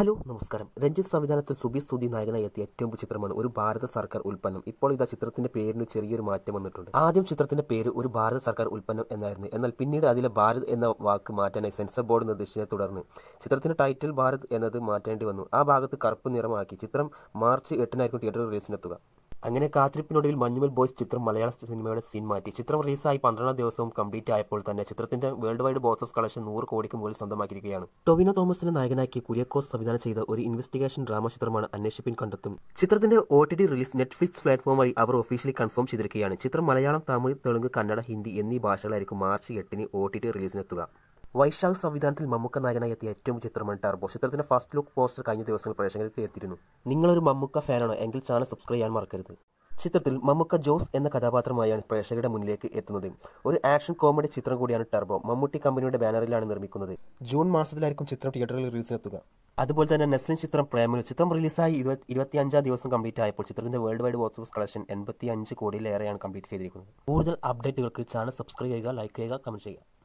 hello നമസ്കാരം രഞ്ജിത് സംവിധാനത്തിൽ സുബി സ്തുതി നായകനായി എത്തിയ ഏറ്റവും പുതിയ ചിത്രമാണ് ഒരു ഭാരത സർക്കാർ ഉൽപ്പന്നം ഇപ്പോൾ ഇതാ ചിത്രത്തിന്റെ പേരിന് ചെറിയൊരു മാറ്റം വന്നിട്ടുണ്ട് ആദ്യം ചിത്രത്തിന്റെ പേര് ഒരു ഭാരത സർക്കാർ ഉൽപ്പന്നം എന്നായിരുന്നു എന്നാൽ പിന്നീട് അതിലെ ഭാരത് എന്ന വാക്ക് മാറ്റാനായി സെൻസർ ബോർഡ് നിർദ്ദേശിച്ചതിനെ തുടർന്ന് ചിത്രത്തിന്റെ ടൈറ്റിൽ ഭാരത് എന്നത് മാറ്റേണ്ടി വന്നു ആ ഭാഗത്ത് കറുപ്പ് നിറമാക്കി ചിത്രം മാർച്ച് എട്ടിനായിരിക്കും തിയേറ്റർ റിലീസിനെത്തുക അങ്ങനെ കാത്തിരിപ്പിനൊടുവിൽ മഞ്ഞുമൽ ബോയ്സ് ചിത്രം മലയാള സിനിമയുടെ സീൻ മാറ്റി ചിത്രം റിലീസായി പന്ത്രണ്ടാം ദിവസവും കംപ്ലീറ്റ് ആയപ്പോൾ തന്നെ ചിത്രത്തിന്റെ world wide box office collection നൂറ് കോടിക്ക് മുകളിൽ സ്വന്തമാക്കിയിരിക്കുകയാണ് ടൊവിനോ തോമസിനെ നായകനാക്കി കുര്യക്കോസ് സംവിധാനം ചെയ്ത ഒരു ഇൻവെസ്റ്റിഗേഷൻ ഡ്രാമ ചിത്രമാണ് അന്വേഷിപ്പിൻ കണ്ടെത്തും ചിത്രത്തിന്റെ O T T release Netflix platform വഴി അവർ ഒഫീഷ്യലി കൺഫേം ചെയ്തിരിക്കുകയാണ് ചിത്രം മലയാളം തമിഴ് തെലുങ്ക് കന്നഡ ഹിന്ദി എന്നീ ഭാഷകളായിരിക്കും മാർച്ച് എട്ടിന് ഒ ടി ടി റിലീസിനെത്തുക വൈശാഖ് സംവിധാനത്തിൽ മമ്മൂക്ക നായകനായി എത്തിയ ഏറ്റവും ചിത്രമാണ് ടർബോ ചിത്രത്തിന്റെ ഫസ്റ്റ് ലുക്ക് പോസ്റ്റർ കഴിഞ്ഞ ദിവസങ്ങൾ പ്രേക്ഷകർക്ക് എത്തിയിരുന്നു നിങ്ങളൊരു മമ്മൂക്ക ഫാനാണോ എങ്കിൽ ചാനൽ സബ്സ്ക്രൈബ് ചെയ്യാൻ മറക്കരുത് ചിത്രത്തിൽ മമ്മൂക്ക ജോസ് എന്ന കഥാപാത്രമായാണ് പ്രേക്ഷകരുടെ മുന്നിലേക്ക് എത്തുന്നത് ഒരു ആക്ഷൻ കോമഡി ചിത്രം കൂടിയാണ് ടർബോ മമ്മൂട്ടി കമ്പനിയുടെ ബാനറിലാണ് നിർമ്മിക്കുന്നത് ജൂൺ മാസത്തിലായിരിക്കും ചിത്രം തിയേറ്ററിൽ റിലീസിനെത്തുക അതുപോലെ തന്നെ നെസ്ലിൻ ചിത്രം പ്രേമിൽ ചിത്രം റിലീസായി ഇരുപത്തി അഞ്ചാം ദിവസം കംപ്ലീറ്റ് ആയപ്പോൾ ചിത്രത്തിന്റെ world wide box office collection എൺപത്തി അഞ്ച് കോടിയിലേറെയാണ് കംപ്ലീറ്റ് ചെയ്തിരിക്കുന്നത് കൂടുതൽ അപ്ഡേറ്റുകൾക്ക് ചാനൽ സബ്സ്ക്രൈബ് ചെയ്യുക ലൈക്ക് ചെയ്യുക കമന്റ് ചെയ്യുക